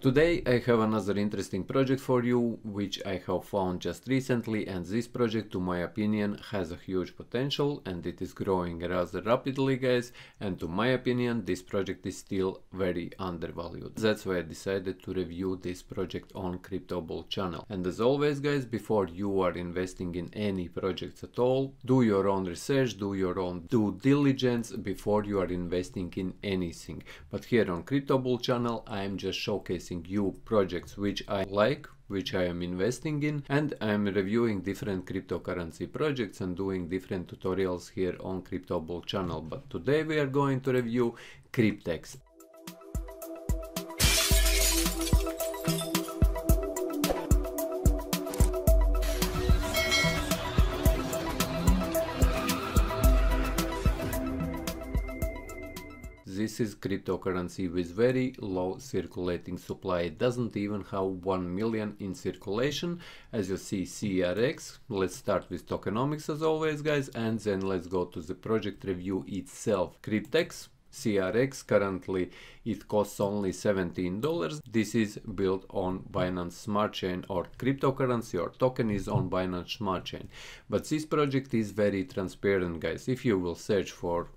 Today I have another interesting project for you, which I have found just recently and this project to my opinion has a huge potential and it is growing rather rapidly guys and to my opinion this project is still very undervalued. That's why I decided to review this project on CryptoBull channel. And as always guys, before you are investing in any projects at all, do your own research, do your own due diligence before you are investing in anything. But here on CryptoBull channel I am just showcasing New projects which I like which I am investing in and I am reviewing different cryptocurrency projects and doing different tutorials here on Crypto Bull channel but today we are going to review Cryptex this is cryptocurrency with very low circulating supply. It doesn't even have 1 million in circulation. As you see CRX, let's start with tokenomics as always guys and then let's go to the project review itself. Cryptex CRX currently it costs only $17. This is built on Binance Smart Chain or cryptocurrency or token is on Binance Smart Chain. But this project is very transparent guys. If you will search for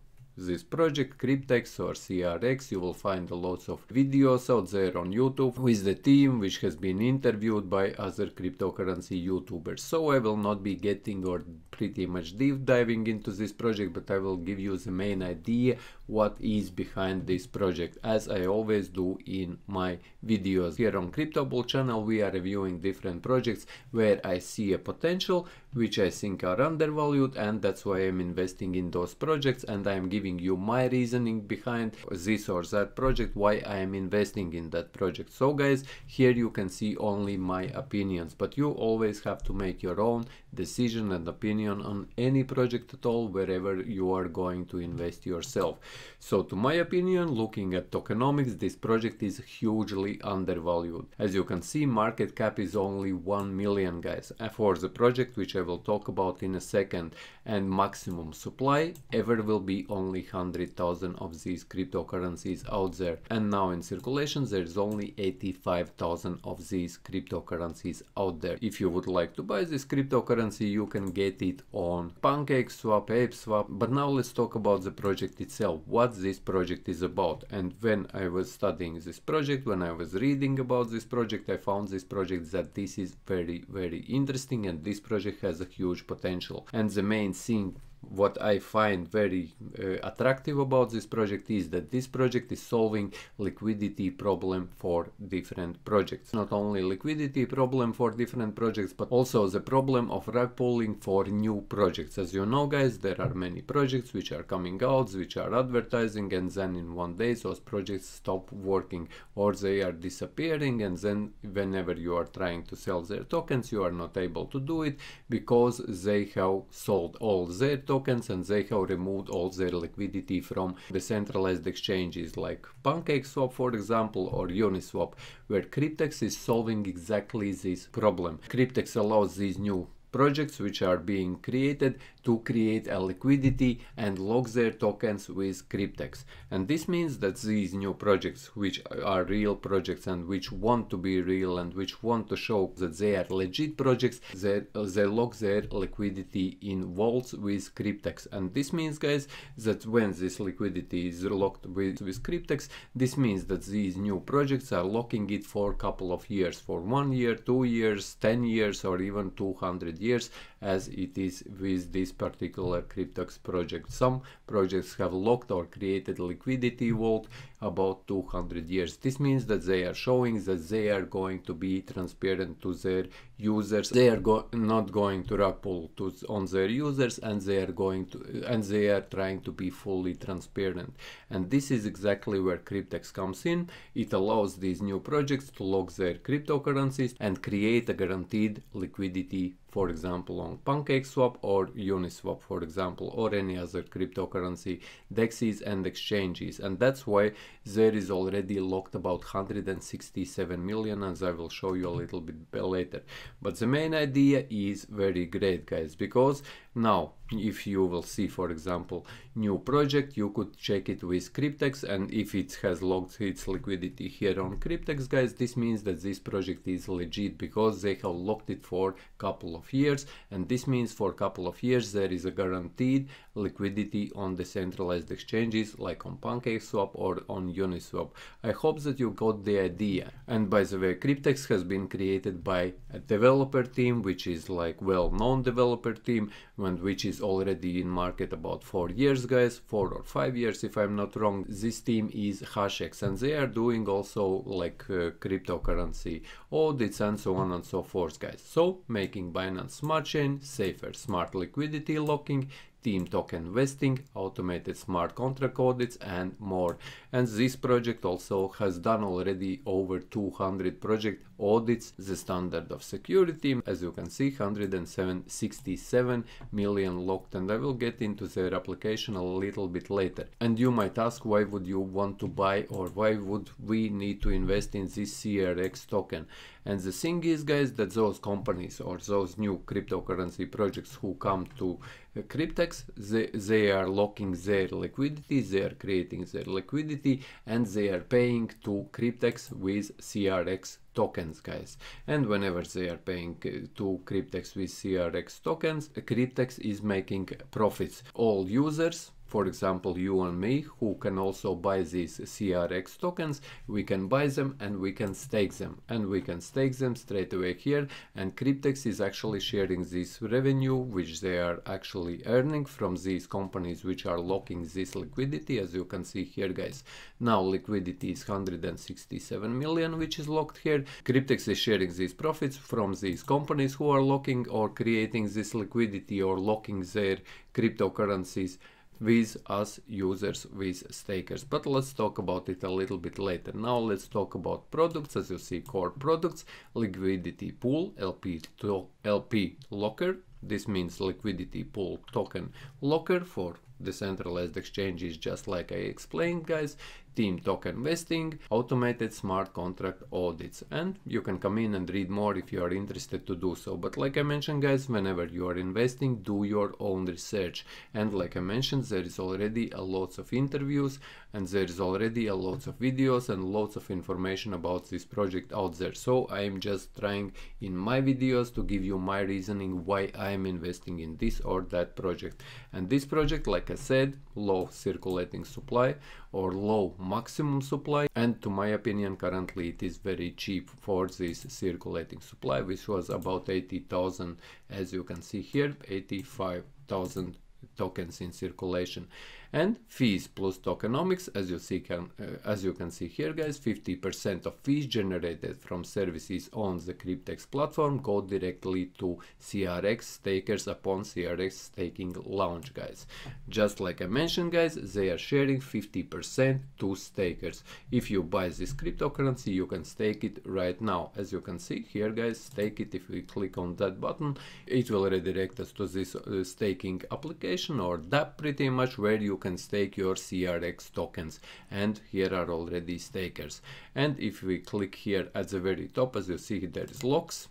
this project, Cryptex or CRX. You will find lots of videos out there on YouTube with the team which has been interviewed by other cryptocurrency YouTubers. So I will not be getting or pretty much deep diving into this project, but I will give you the main idea what is behind this project as I always do in my videos. Here on CryptoBull channel we are reviewing different projects where I see a potential which I think are undervalued and that's why I'm investing in those projects and I'm giving you my reasoning behind this or that project why I am investing in that project. So guys here you can see only my opinions but you always have to make your own decision and opinion on any project at all wherever you are going to invest yourself. So to my opinion, looking at tokenomics, this project is hugely undervalued. As you can see, market cap is only 1 million guys for the project which I will talk about in a second and maximum supply ever will be only 100,000 of these cryptocurrencies out there and now in circulation there's only 85,000 of these cryptocurrencies out there. If you would like to buy this cryptocurrency currency you can get it on PancakeSwap, ApeSwap. But now let's talk about the project itself, what this project is about. And when I was studying this project, when I was reading about this project, I found this project that this is very, very interesting and this project has a huge potential. And the main thing what I find very uh, attractive about this project is that this project is solving liquidity problem for different projects. Not only liquidity problem for different projects, but also the problem of rug pulling for new projects. As you know guys, there are many projects which are coming out, which are advertising and then in one day those projects stop working or they are disappearing and then whenever you are trying to sell their tokens you are not able to do it because they have sold all their tokens tokens and they have removed all their liquidity from the centralized exchanges like PancakeSwap for example or Uniswap where Cryptex is solving exactly this problem. Cryptex allows these new projects which are being created to create a liquidity and lock their tokens with Cryptex. And this means that these new projects which are real projects and which want to be real and which want to show that they are legit projects, they, they lock their liquidity in vaults with Cryptex. And this means guys that when this liquidity is locked with, with Cryptex, this means that these new projects are locking it for a couple of years, for one year, two years, 10 years or even 200 years as it is with this particular Cryptox project. Some projects have locked or created liquidity vault about 200 years. This means that they are showing that they are going to be transparent to their users. They are go not going to rappel to on their users and they are going to and they are trying to be fully transparent. And this is exactly where Cryptex comes in. It allows these new projects to lock their cryptocurrencies and create a guaranteed liquidity for example on PancakeSwap or Uniswap for example or any other cryptocurrency dexes and exchanges and that's why there is already locked about 167 million as I will show you a little bit later. But the main idea is very great guys because now, if you will see, for example, new project, you could check it with Cryptex and if it has logged its liquidity here on Cryptex, guys, this means that this project is legit because they have locked it for couple of years and this means for couple of years there is a guaranteed liquidity on the centralized exchanges like on PancakeSwap or on Uniswap. I hope that you got the idea. And by the way, Cryptex has been created by a developer team, which is like well-known developer team, and which is already in market about four years guys four or five years if i'm not wrong this team is hashex and they are doing also like uh, cryptocurrency audits and so on and so forth guys so making binance smart chain safer smart liquidity locking team token vesting, automated smart contract audits and more. And this project also has done already over 200 project audits, the standard of security, as you can see 167 million locked and I will get into their application a little bit later. And you might ask why would you want to buy or why would we need to invest in this CRX token? And the thing is guys that those companies or those new cryptocurrency projects who come to cryptex they, they are locking their liquidity they are creating their liquidity and they are paying to cryptex with crx tokens guys and whenever they are paying uh, to cryptex with crx tokens cryptex is making profits all users for example, you and me, who can also buy these CRX tokens, we can buy them and we can stake them. And we can stake them straight away here. And Cryptex is actually sharing this revenue, which they are actually earning from these companies which are locking this liquidity, as you can see here, guys. Now liquidity is 167 million, which is locked here. Cryptex is sharing these profits from these companies who are locking or creating this liquidity or locking their cryptocurrencies with us users, with stakers. But let's talk about it a little bit later. Now let's talk about products. As you see, core products, liquidity pool, LP, to, LP locker. This means liquidity pool token locker for decentralized exchanges, just like I explained, guys team token vesting, automated smart contract audits. And you can come in and read more if you are interested to do so. But like I mentioned guys, whenever you are investing, do your own research. And like I mentioned, there is already a lots of interviews and there is already a lots of videos and lots of information about this project out there so I am just trying in my videos to give you my reasoning why I am investing in this or that project and this project like I said low circulating supply or low maximum supply and to my opinion currently it is very cheap for this circulating supply which was about 80,000 as you can see here 85,000 tokens in circulation and fees plus tokenomics as you see can uh, as you can see here guys 50% of fees generated from services on the cryptex platform go directly to crx stakers upon crx staking launch guys just like i mentioned guys they are sharing 50% to stakers if you buy this cryptocurrency you can stake it right now as you can see here guys stake it if we click on that button it will redirect us to this uh, staking application or that, pretty much where you can stake your CRX tokens and here are already stakers and if we click here at the very top as you see there is locks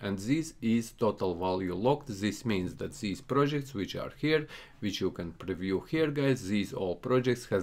and this is total value locked this means that these projects which are here which you can preview here guys these all projects has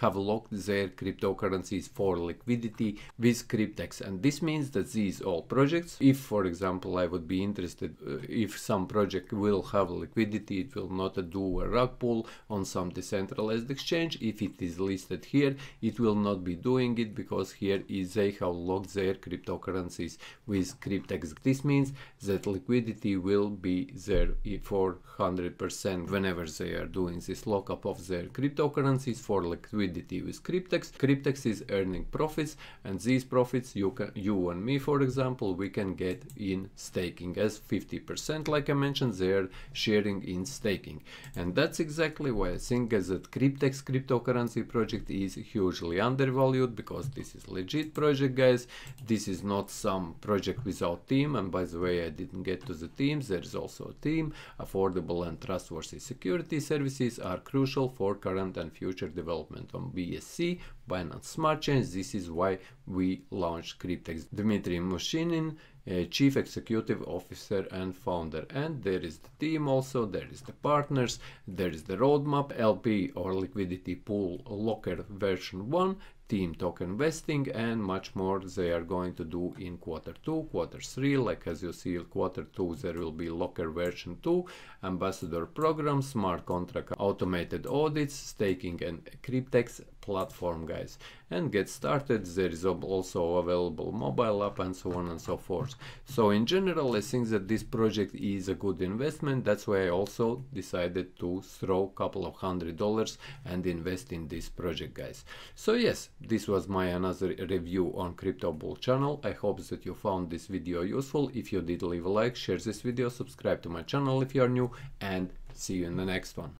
have locked their cryptocurrencies for liquidity with cryptex and this means that these all projects if for example i would be interested uh, if some project will have liquidity it will not do a rug pull on some decentralized exchange if it is listed here it will not be doing it because here is they have locked their cryptocurrencies with cryptex this means that liquidity will be there for 100% whenever whenever they are doing this lockup of their cryptocurrencies for liquidity with Cryptex. Cryptex is earning profits and these profits you can you and me for example we can get in staking as 50% like I mentioned they are sharing in staking and that's exactly why I think that Cryptex cryptocurrency project is hugely undervalued because this is legit project guys this is not some project without team and by the way I didn't get to the teams there's also a team affordable and trustworthy security Security services are crucial for current and future development on BSC, Binance Smart Chain. This is why we launched Cryptex. Dmitry Mushinin, uh, Chief Executive Officer and Founder. And there is the team also, there is the partners, there is the roadmap, LP or liquidity pool locker version 1, team token vesting and much more they are going to do in quarter two, quarter three, like as you see in quarter two there will be locker version two, ambassador program, smart contract automated audits, staking and cryptex platform guys and get started there is also available mobile app and so on and so forth so in general i think that this project is a good investment that's why i also decided to throw a couple of hundred dollars and invest in this project guys so yes this was my another review on crypto bull channel i hope that you found this video useful if you did leave a like share this video subscribe to my channel if you are new and see you in the next one